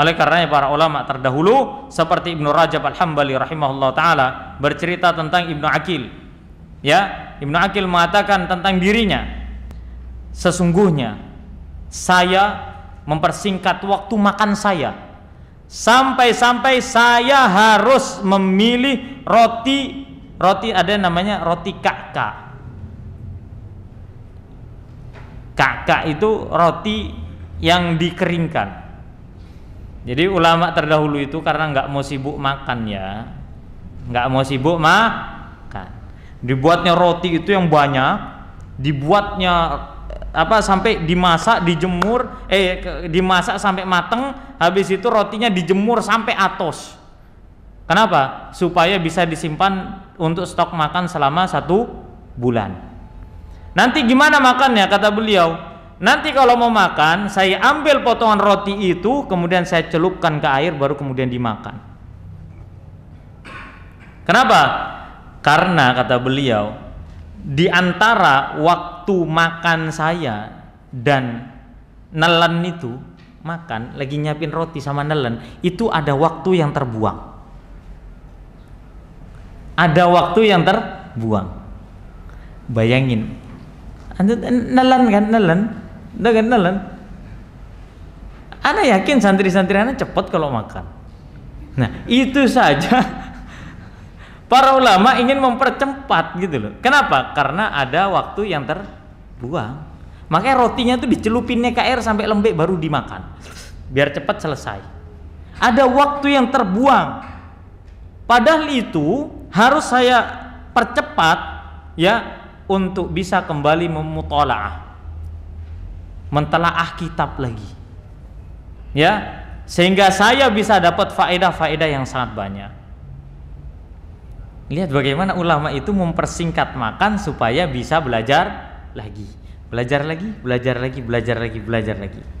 Oleh karenanya para ulama terdahulu seperti Ibnu Rajab Al-Hambali rahimahullah taala bercerita tentang Ibnu Akil. Ya, Ibnu Akil mengatakan tentang dirinya. Sesungguhnya saya mempersingkat waktu makan saya sampai-sampai saya harus memilih roti roti ada namanya roti kakak kakak itu roti yang dikeringkan jadi ulama terdahulu itu karena nggak mau sibuk makan ya, nggak mau sibuk makan. Dibuatnya roti itu yang banyak, dibuatnya eh, apa sampai dimasak, dijemur, eh dimasak sampai mateng, habis itu rotinya dijemur sampai atos. Kenapa? Supaya bisa disimpan untuk stok makan selama satu bulan. Nanti gimana makannya? Kata beliau, Nanti kalau mau makan, saya ambil potongan roti itu, kemudian saya celupkan ke air, baru kemudian dimakan. Kenapa? Karena kata beliau, di antara waktu makan saya dan nelen itu, makan, lagi nyiapin roti sama nelen, itu ada waktu yang terbuang. Ada waktu yang terbuang. Bayangin, nelen kan nelen Udah kan? Anak yakin santri-santri anak cepat kalau makan. Nah, itu saja para ulama ingin mempercepat gitu loh. Kenapa? Karena ada waktu yang terbuang. Makanya rotinya tuh dicelupinnya ke air sampai lembek baru dimakan. Biar cepat selesai. Ada waktu yang terbuang. Padahal itu harus saya percepat ya untuk bisa kembali memutolaah mentelaah kitab lagi ya sehingga saya bisa dapat faedah-faedah yang sangat banyak lihat bagaimana ulama itu mempersingkat makan supaya bisa belajar lagi belajar lagi belajar lagi belajar lagi belajar lagi, belajar lagi.